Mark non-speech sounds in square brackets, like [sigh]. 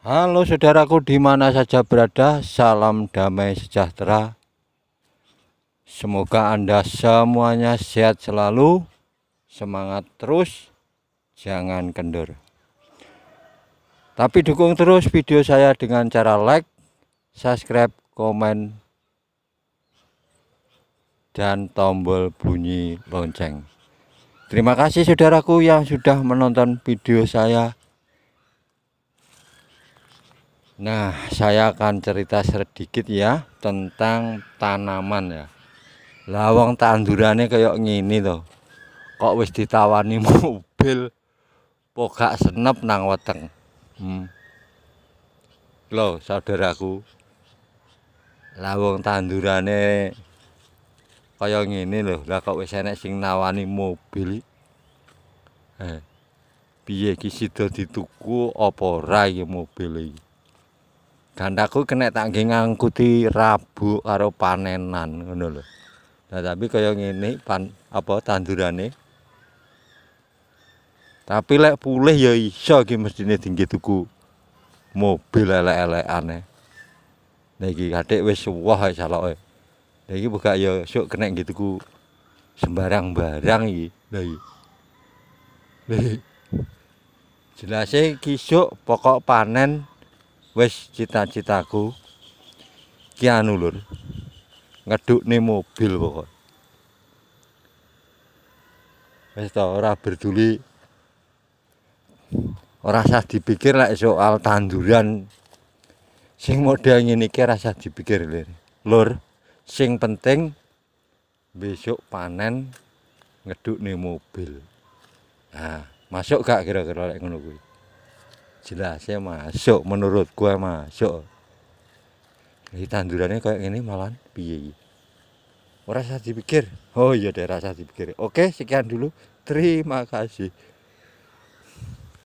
Halo saudaraku di mana saja berada, salam damai sejahtera. Semoga Anda semuanya sehat selalu, semangat terus, jangan kendur. Tapi dukung terus video saya dengan cara like, subscribe, komen, dan tombol bunyi lonceng. Terima kasih saudaraku yang sudah menonton video saya Nah, saya akan cerita sedikit ya tentang tanaman ya. Lawang tandurannya kayak gini tuh. Kok wis ditawani [laughs] mobil, kok gak senep nang weteng. Hmm. Loh, saudaraku. Lawang tandurannya kayak gini loh. Lah kok wis enek sing nawani mobil. Eh. Piye iki sida dituku apa ora mobil iki? gantaku kena tak nggih ngangkuti rabu karo panenan ngono lho. Nah, tapi kaya ngene pan apa tandurane. Tapi lek pulih ya iso iki mestine dingge tuku mobil elek-elekan e. Nah iki kathik wis wah saloke. Nah iki buka ya sok kena nggih tuku sembarang barang iki. Lah iki. Jelas e pokok panen wis cita-citaku ki anu lur ngedukne mobil pokok wis ta ora berduli ora usah dipikir lek soal tanduran sing model ngene iki ora usah dipikir lir. lur sing penting besok panen ngedukne mobil nah masuk gak kira-kira lek ngono kuwi jelas saya masuk menurut gua masuk ini tandurannya kayak gini malah piye rasa dipikir oh iya deh rasa dipikir oke sekian dulu terima kasih